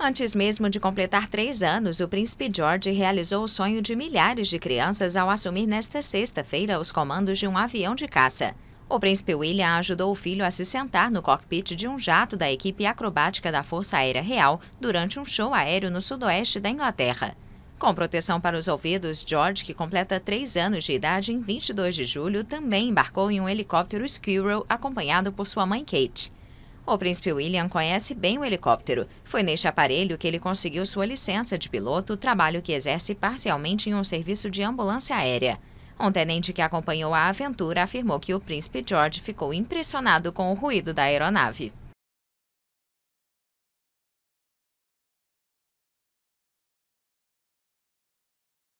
Antes mesmo de completar três anos, o príncipe George realizou o sonho de milhares de crianças ao assumir nesta sexta-feira os comandos de um avião de caça. O príncipe William ajudou o filho a se sentar no cockpit de um jato da equipe acrobática da Força Aérea Real durante um show aéreo no sudoeste da Inglaterra. Com proteção para os ouvidos, George, que completa três anos de idade em 22 de julho, também embarcou em um helicóptero Squirrel acompanhado por sua mãe Kate. O príncipe William conhece bem o helicóptero. Foi neste aparelho que ele conseguiu sua licença de piloto, trabalho que exerce parcialmente em um serviço de ambulância aérea. Um tenente que acompanhou a aventura afirmou que o príncipe George ficou impressionado com o ruído da aeronave.